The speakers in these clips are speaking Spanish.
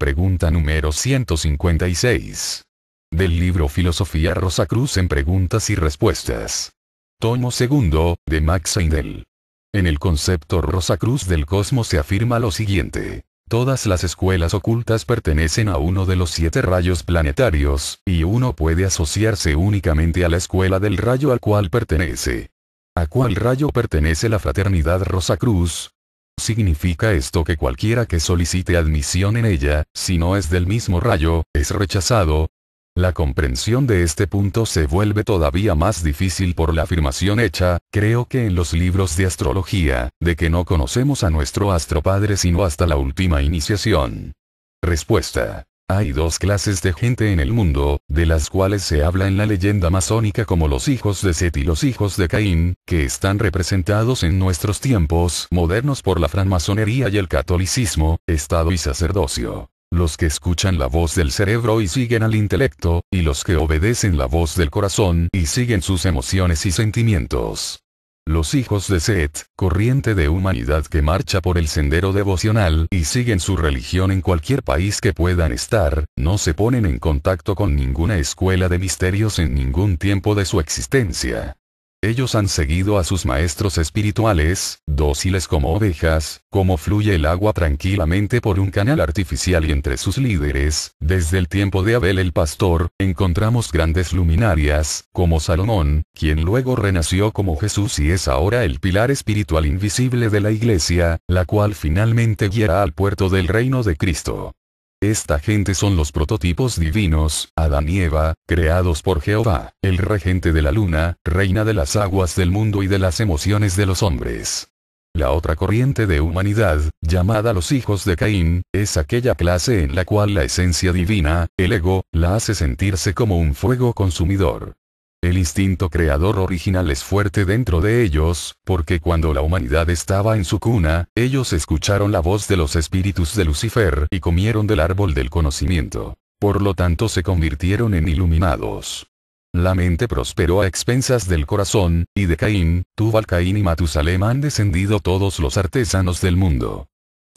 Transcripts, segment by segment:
Pregunta número 156. Del libro Filosofía Rosa Cruz en Preguntas y Respuestas. Tomo segundo, de Max Heindel. En el concepto Rosacruz del cosmos se afirma lo siguiente. Todas las escuelas ocultas pertenecen a uno de los siete rayos planetarios, y uno puede asociarse únicamente a la escuela del rayo al cual pertenece. ¿A cuál rayo pertenece la fraternidad Rosacruz? ¿Significa esto que cualquiera que solicite admisión en ella, si no es del mismo rayo, es rechazado? La comprensión de este punto se vuelve todavía más difícil por la afirmación hecha, creo que en los libros de astrología, de que no conocemos a nuestro astropadre sino hasta la última iniciación. Respuesta. Hay dos clases de gente en el mundo, de las cuales se habla en la leyenda masónica como los hijos de Set y los hijos de Caín, que están representados en nuestros tiempos modernos por la francmasonería y el catolicismo, Estado y sacerdocio. Los que escuchan la voz del cerebro y siguen al intelecto, y los que obedecen la voz del corazón y siguen sus emociones y sentimientos. Los hijos de Set, corriente de humanidad que marcha por el sendero devocional y siguen su religión en cualquier país que puedan estar, no se ponen en contacto con ninguna escuela de misterios en ningún tiempo de su existencia. Ellos han seguido a sus maestros espirituales, dóciles como ovejas, como fluye el agua tranquilamente por un canal artificial y entre sus líderes, desde el tiempo de Abel el pastor, encontramos grandes luminarias, como Salomón, quien luego renació como Jesús y es ahora el pilar espiritual invisible de la iglesia, la cual finalmente guiará al puerto del reino de Cristo. Esta gente son los prototipos divinos, Adán y Eva, creados por Jehová, el regente de la luna, reina de las aguas del mundo y de las emociones de los hombres. La otra corriente de humanidad, llamada los hijos de Caín, es aquella clase en la cual la esencia divina, el ego, la hace sentirse como un fuego consumidor. El instinto creador original es fuerte dentro de ellos, porque cuando la humanidad estaba en su cuna, ellos escucharon la voz de los espíritus de Lucifer y comieron del árbol del conocimiento. Por lo tanto se convirtieron en iluminados. La mente prosperó a expensas del corazón, y de Caín, Tubal Caín y Matusalem han descendido todos los artesanos del mundo.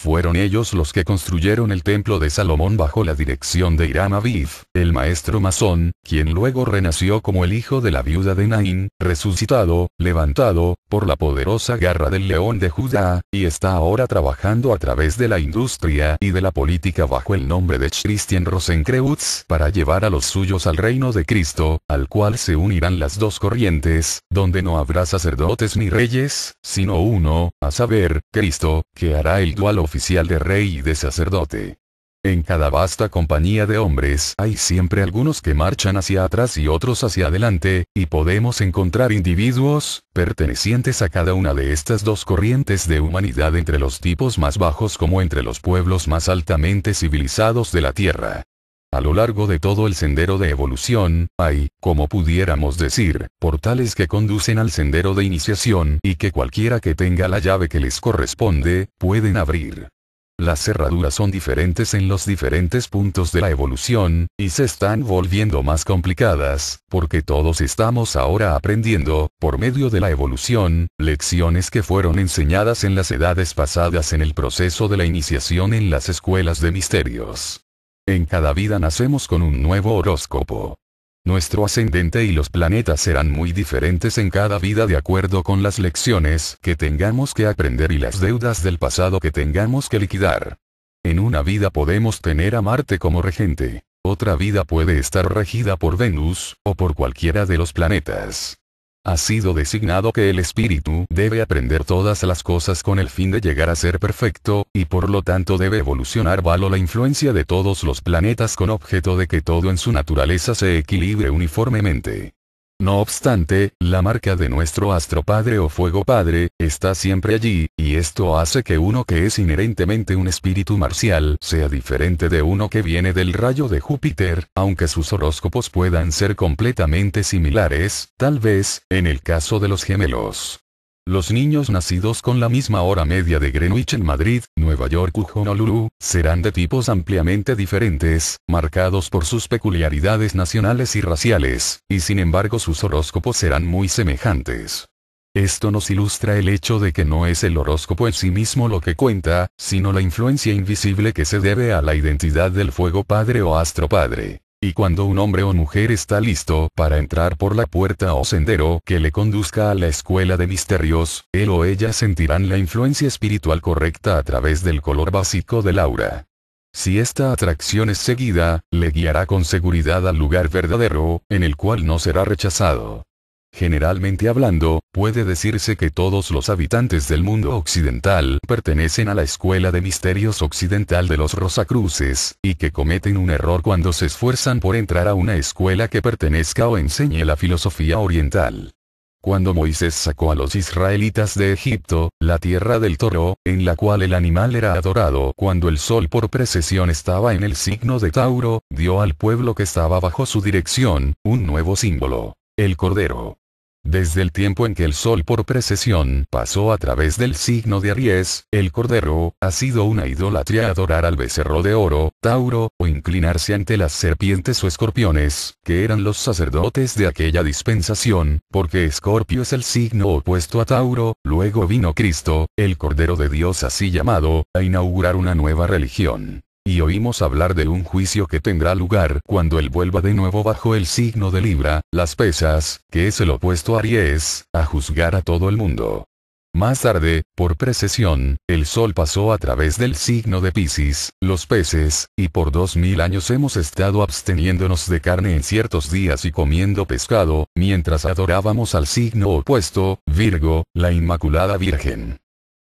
Fueron ellos los que construyeron el templo de Salomón bajo la dirección de Hiram Aviv, el maestro masón, quien luego renació como el hijo de la viuda de Naín, resucitado, levantado, por la poderosa garra del león de Judá, y está ahora trabajando a través de la industria y de la política bajo el nombre de Christian Rosenkreutz para llevar a los suyos al reino de Cristo, al cual se unirán las dos corrientes, donde no habrá sacerdotes ni reyes, sino uno, a saber, Cristo, que hará el dual oficial de rey y de sacerdote. En cada vasta compañía de hombres hay siempre algunos que marchan hacia atrás y otros hacia adelante, y podemos encontrar individuos, pertenecientes a cada una de estas dos corrientes de humanidad entre los tipos más bajos como entre los pueblos más altamente civilizados de la Tierra. A lo largo de todo el sendero de evolución, hay, como pudiéramos decir, portales que conducen al sendero de iniciación y que cualquiera que tenga la llave que les corresponde, pueden abrir. Las cerraduras son diferentes en los diferentes puntos de la evolución, y se están volviendo más complicadas, porque todos estamos ahora aprendiendo, por medio de la evolución, lecciones que fueron enseñadas en las edades pasadas en el proceso de la iniciación en las escuelas de misterios. En cada vida nacemos con un nuevo horóscopo. Nuestro ascendente y los planetas serán muy diferentes en cada vida de acuerdo con las lecciones que tengamos que aprender y las deudas del pasado que tengamos que liquidar. En una vida podemos tener a Marte como regente, otra vida puede estar regida por Venus, o por cualquiera de los planetas. Ha sido designado que el espíritu debe aprender todas las cosas con el fin de llegar a ser perfecto, y por lo tanto debe evolucionar bajo la influencia de todos los planetas con objeto de que todo en su naturaleza se equilibre uniformemente. No obstante, la marca de nuestro astro padre o fuego padre, está siempre allí, y esto hace que uno que es inherentemente un espíritu marcial sea diferente de uno que viene del rayo de Júpiter, aunque sus horóscopos puedan ser completamente similares, tal vez, en el caso de los gemelos. Los niños nacidos con la misma hora media de Greenwich en Madrid, Nueva York u Honolulu, serán de tipos ampliamente diferentes, marcados por sus peculiaridades nacionales y raciales, y sin embargo sus horóscopos serán muy semejantes. Esto nos ilustra el hecho de que no es el horóscopo en sí mismo lo que cuenta, sino la influencia invisible que se debe a la identidad del fuego padre o astro padre. Y cuando un hombre o mujer está listo para entrar por la puerta o sendero que le conduzca a la escuela de misterios, él o ella sentirán la influencia espiritual correcta a través del color básico del aura. Si esta atracción es seguida, le guiará con seguridad al lugar verdadero, en el cual no será rechazado. Generalmente hablando, puede decirse que todos los habitantes del mundo occidental pertenecen a la escuela de misterios occidental de los Rosacruces, y que cometen un error cuando se esfuerzan por entrar a una escuela que pertenezca o enseñe la filosofía oriental. Cuando Moisés sacó a los israelitas de Egipto, la tierra del toro, en la cual el animal era adorado cuando el sol por precesión estaba en el signo de Tauro, dio al pueblo que estaba bajo su dirección, un nuevo símbolo el Cordero. Desde el tiempo en que el Sol por precesión pasó a través del signo de Aries, el Cordero, ha sido una idolatría adorar al becerro de oro, Tauro, o inclinarse ante las serpientes o escorpiones, que eran los sacerdotes de aquella dispensación, porque Escorpio es el signo opuesto a Tauro, luego vino Cristo, el Cordero de Dios así llamado, a inaugurar una nueva religión y oímos hablar de un juicio que tendrá lugar cuando él vuelva de nuevo bajo el signo de Libra, las pesas, que es el opuesto a Aries, a juzgar a todo el mundo. Más tarde, por precesión, el Sol pasó a través del signo de Pisces, los peces, y por dos mil años hemos estado absteniéndonos de carne en ciertos días y comiendo pescado, mientras adorábamos al signo opuesto, Virgo, la Inmaculada Virgen.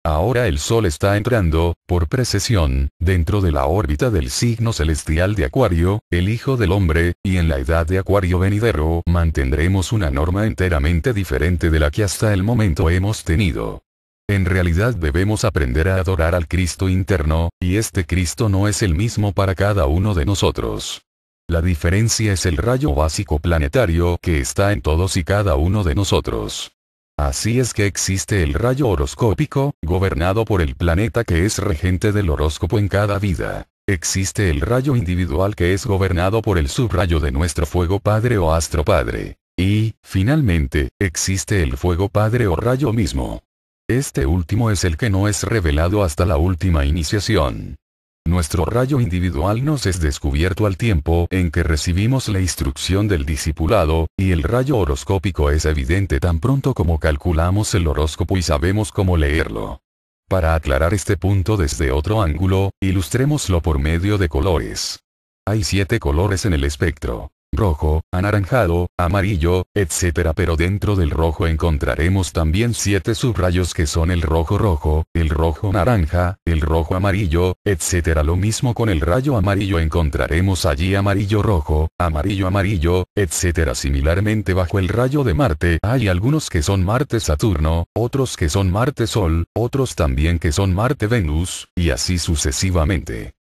Ahora el Sol está entrando, por precesión, dentro de la órbita del signo celestial de Acuario, el Hijo del Hombre, y en la edad de Acuario venidero mantendremos una norma enteramente diferente de la que hasta el momento hemos tenido. En realidad debemos aprender a adorar al Cristo interno, y este Cristo no es el mismo para cada uno de nosotros. La diferencia es el rayo básico planetario que está en todos y cada uno de nosotros. Así es que existe el rayo horoscópico, gobernado por el planeta que es regente del horóscopo en cada vida. Existe el rayo individual que es gobernado por el subrayo de nuestro fuego padre o astro padre. Y, finalmente, existe el fuego padre o rayo mismo. Este último es el que no es revelado hasta la última iniciación. Nuestro rayo individual nos es descubierto al tiempo en que recibimos la instrucción del discipulado, y el rayo horoscópico es evidente tan pronto como calculamos el horóscopo y sabemos cómo leerlo. Para aclarar este punto desde otro ángulo, ilustrémoslo por medio de colores. Hay siete colores en el espectro rojo, anaranjado, amarillo, etc. Pero dentro del rojo encontraremos también siete subrayos que son el rojo rojo, el rojo naranja, el rojo amarillo, etc. Lo mismo con el rayo amarillo encontraremos allí amarillo rojo, amarillo amarillo, etc. Similarmente bajo el rayo de Marte hay algunos que son Marte Saturno, otros que son Marte Sol, otros también que son Marte Venus, y así sucesivamente.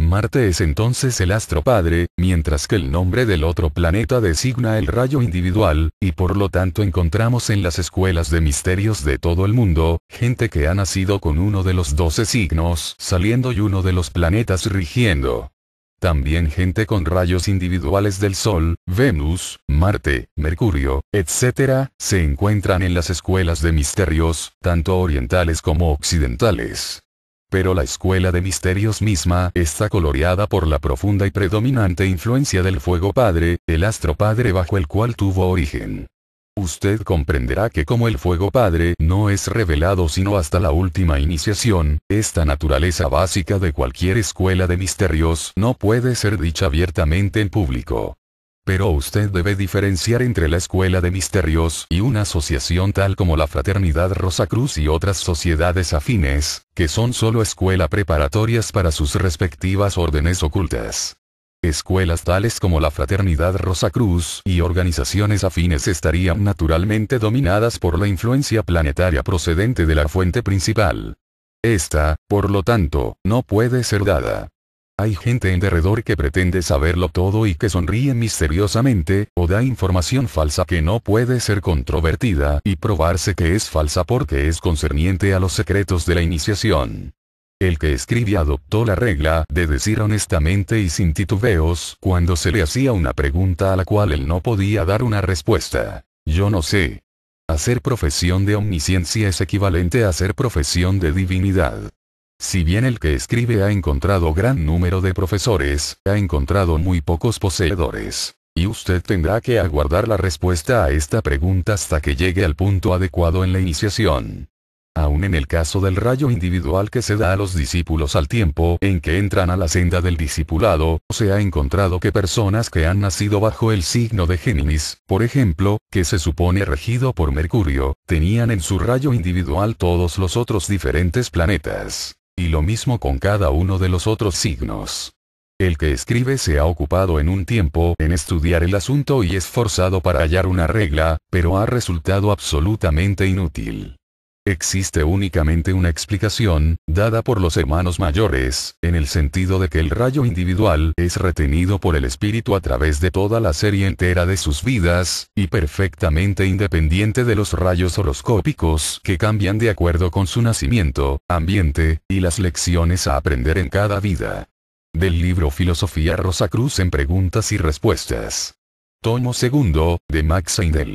Marte es entonces el astro padre, mientras que el nombre del otro planeta designa el rayo individual, y por lo tanto encontramos en las escuelas de misterios de todo el mundo, gente que ha nacido con uno de los doce signos saliendo y uno de los planetas rigiendo. También gente con rayos individuales del Sol, Venus, Marte, Mercurio, etc., se encuentran en las escuelas de misterios, tanto orientales como occidentales pero la escuela de misterios misma está coloreada por la profunda y predominante influencia del fuego padre, el astro padre bajo el cual tuvo origen. Usted comprenderá que como el fuego padre no es revelado sino hasta la última iniciación, esta naturaleza básica de cualquier escuela de misterios no puede ser dicha abiertamente en público. Pero usted debe diferenciar entre la escuela de misterios y una asociación tal como la Fraternidad Rosa Cruz y otras sociedades afines, que son solo escuela preparatorias para sus respectivas órdenes ocultas. Escuelas tales como la Fraternidad Rosa Cruz y organizaciones afines estarían naturalmente dominadas por la influencia planetaria procedente de la fuente principal. Esta, por lo tanto, no puede ser dada. Hay gente en derredor que pretende saberlo todo y que sonríe misteriosamente, o da información falsa que no puede ser controvertida y probarse que es falsa porque es concerniente a los secretos de la iniciación. El que escribe adoptó la regla de decir honestamente y sin titubeos cuando se le hacía una pregunta a la cual él no podía dar una respuesta. Yo no sé. Hacer profesión de omnisciencia es equivalente a hacer profesión de divinidad. Si bien el que escribe ha encontrado gran número de profesores, ha encontrado muy pocos poseedores. Y usted tendrá que aguardar la respuesta a esta pregunta hasta que llegue al punto adecuado en la iniciación. Aún en el caso del rayo individual que se da a los discípulos al tiempo en que entran a la senda del discipulado, se ha encontrado que personas que han nacido bajo el signo de Géminis, por ejemplo, que se supone regido por Mercurio, tenían en su rayo individual todos los otros diferentes planetas. Y lo mismo con cada uno de los otros signos. El que escribe se ha ocupado en un tiempo en estudiar el asunto y esforzado para hallar una regla, pero ha resultado absolutamente inútil. Existe únicamente una explicación, dada por los hermanos mayores, en el sentido de que el rayo individual es retenido por el espíritu a través de toda la serie entera de sus vidas, y perfectamente independiente de los rayos horoscópicos que cambian de acuerdo con su nacimiento, ambiente, y las lecciones a aprender en cada vida. Del libro Filosofía Rosa Cruz en Preguntas y Respuestas. Tomo segundo, de Max Eindel.